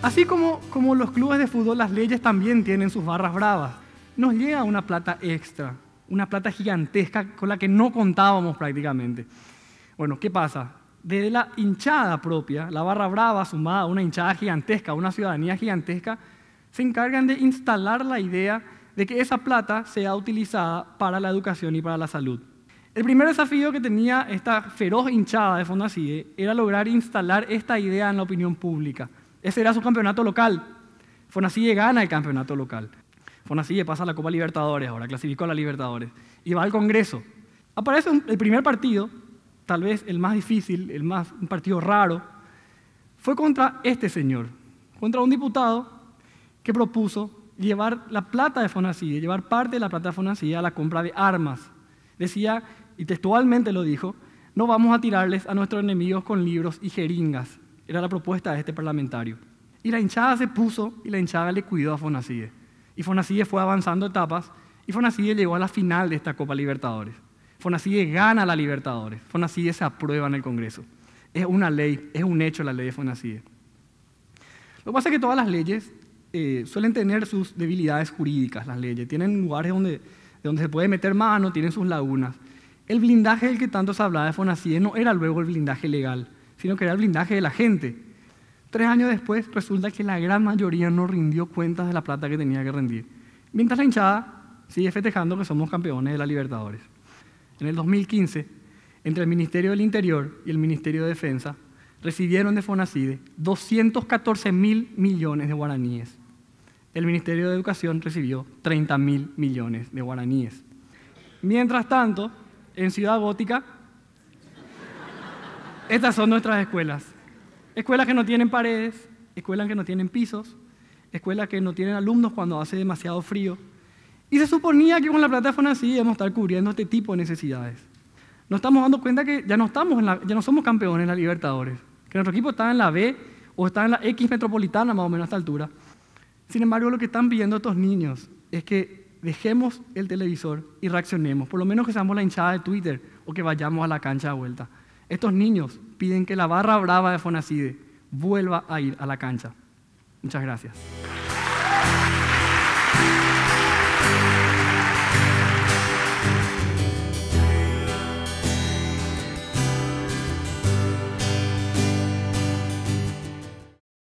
Así como, los clubes de fútbol, las leyes también tienen sus barras bravas. Nos llega una plata extra, una plata gigantesca con la que no contábamos prácticamente. Bueno, ¿qué pasa? Desde la hinchada propia, la barra brava sumada a una hinchada gigantesca, una ciudadanía gigantesca, se encargan de instalar la idea de que esa plata sea utilizada para la educación y para la salud. El primer desafío que tenía esta feroz hinchada de así eh, era lograr instalar esta idea en la opinión pública. Ese era su campeonato local. Fonacille gana el campeonato local. Fonacille pasa a la Copa Libertadores ahora, clasificó a la Libertadores. Y va al Congreso. Aparece el primer partido, tal vez el más difícil, el más, un partido raro. Fue contra este señor, contra un diputado que propuso llevar la plata de Fonacille, llevar parte de la plata de Fonacille a la compra de armas. Decía, y textualmente lo dijo, no vamos a tirarles a nuestros enemigos con libros y jeringas. Era la propuesta de este parlamentario. Y la hinchada se puso y la hinchada le cuidó a Fonacide. Y Fonacide fue avanzando etapas y Fonacide llegó a la final de esta Copa Libertadores. Fonacide gana la Libertadores. Fonacide se aprueba en el Congreso. Es una ley, es un hecho la ley de Fonacide. Lo que pasa es que todas las leyes eh, suelen tener sus debilidades jurídicas, las leyes. Tienen lugares donde, donde se puede meter mano, tienen sus lagunas. El blindaje del que tanto se hablaba de Fonacide no era luego el blindaje legal sino que era el blindaje de la gente. Tres años después resulta que la gran mayoría no rindió cuentas de la plata que tenía que rendir, mientras la hinchada sigue festejando que somos campeones de la Libertadores. En el 2015, entre el Ministerio del Interior y el Ministerio de Defensa, recibieron de Fonacide 214 mil millones de guaraníes. El Ministerio de Educación recibió 30 mil millones de guaraníes. Mientras tanto, en Ciudad Gótica, estas son nuestras escuelas. Escuelas que no tienen paredes, escuelas que no tienen pisos, escuelas que no tienen alumnos cuando hace demasiado frío. Y se suponía que con la plataforma así íbamos a estar cubriendo este tipo de necesidades. Nos estamos dando cuenta que ya no, estamos ya no somos campeones en la Libertadores, que nuestro equipo está en la B o está en la X metropolitana más o menos a esta altura. Sin embargo, lo que están pidiendo estos niños es que dejemos el televisor y reaccionemos, por lo menos que seamos la hinchada de Twitter o que vayamos a la cancha de vuelta. Estos niños piden que la barra brava de Fonacide vuelva a ir a la cancha. Muchas gracias.